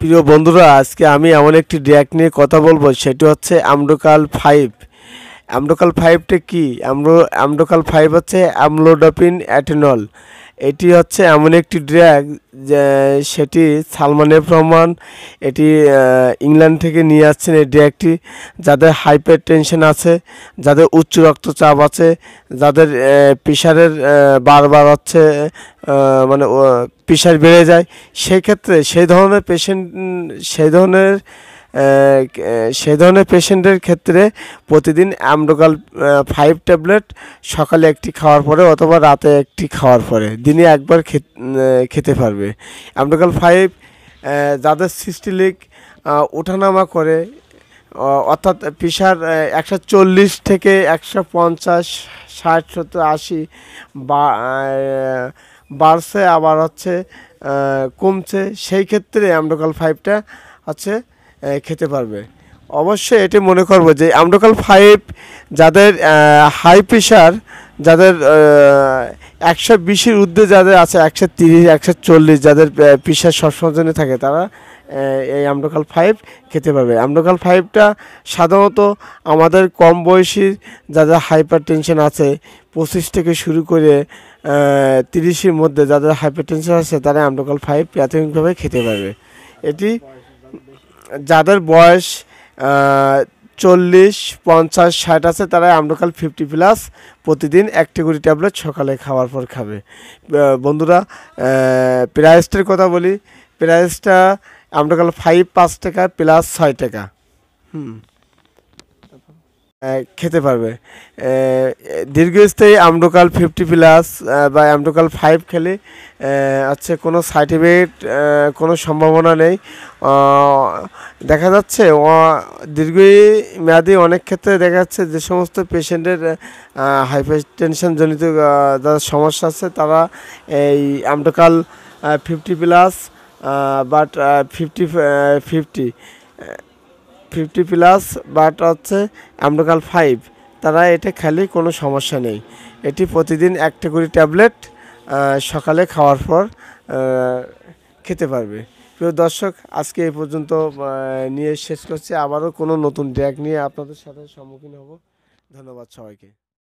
প্রিয় বন্ধুরা আজকে আমি এমন একটি ড্যাক নিয়ে কথা বলবো সেটি হচ্ছে অ্যামডোকাল ফাইভ অ্যামডোকাল ফাইভটা কী আমডো আমডোকাল ফাইভ হচ্ছে অ্যামলোডাপিন অ্যাটেনল এটি হচ্ছে এমন একটি ড্র্যাগ সেটি সালমানের প্রমাণ রহমান এটি ইংল্যান্ড থেকে নিয়ে আসছেন এই ড্র্যাগটি যাদের হাইপার টেনশন আছে যাদের উচ্চ রক্তচাপ আছে যাদের প্রেশারের বারবার হচ্ছে মানে প্রেশার বেড়ে যায় সেক্ষেত্রে সেই ধরনের পেশেন্ট সেই ধরনের সে ধরনের পেশেন্টের ক্ষেত্রে প্রতিদিন অ্যামডোকাল ফাইভ ট্যাবলেট সকালে একটি খাওয়ার পরে অথবা রাতে একটি খাওয়ার পরে দিনে একবার খেতে পারবে অ্যামডোকাল ফাইভ যাদের সিস্টিলিক ওঠানামা করে অর্থাৎ প্রেশার একশো চল্লিশ থেকে একশো পঞ্চাশ ষাট সত্তর আশি বা বাড়ছে আবার হচ্ছে কমছে সেই ক্ষেত্রে অ্যামডোকাল ফাইভটা হচ্ছে খেতে পারবে অবশ্যই এটি মনে করব যে আমডোকাল ফাইভ যাদের হাই প্রেশার যাদের একশো বিশের ঊর্ধ্বে যাদের আছে একশো তিরিশ একশো চল্লিশ যাদের প্রেশার সবসময় জন্য থাকে তারা এই আমডোকাল ফাইভ খেতে পারবে আমডোকাল ফাইভটা সাধারণত আমাদের কম বয়সী যাদের হাইপার টেনশন আছে পঁচিশ থেকে শুরু করে তিরিশের মধ্যে যাদের হাইপার টেনশন আছে তারা আমডোকাল ফাইভ প্রাথমিকভাবে খেতে পারবে এটি যাদের বয়স চল্লিশ পঞ্চাশ ষাট আছে তারা আমরকাল ফিফটি প্লাস প্রতিদিন একটি করে ট্যাবলেট সকালে খাওয়ার পর খাবে বন্ধুরা প্রাইসটার কথা বলি প্রাইসটা আমরকাল ফাইভ পাঁচ টাকা প্লাস ছয় টাকা হুম খেতে পারবে দীর্ঘস্থায়ী আমডোকাল ফিফটি প্লাস বা আমডোকাল ফাইভ খেলে হচ্ছে কোনো সাইড এফেক্ট কোনো সম্ভাবনা নেই দেখা যাচ্ছে দীর্ঘ অনেক ক্ষেত্রে দেখা যাচ্ছে যে সমস্ত পেশেন্টের জনিত যাদের সমস্যা আছে তারা এই Amdocal fifty plus but fifty fifty fifty plus but হচ্ছে অ্যামডোকাল ফাইভ তারা এটা খেলে কোনো সমস্যা নেই এটি প্রতিদিন একটা করে ট্যাবলেট সকালে খাওয়ার পর খেতে পারবে প্রিয় দর্শক আজকে এই পর্যন্ত নিয়ে শেষ করছি আবারও কোনো নতুন ড্যাগ নিয়ে আপনাদের সাথে সম্মুখীন হব ধন্যবাদ সবাইকে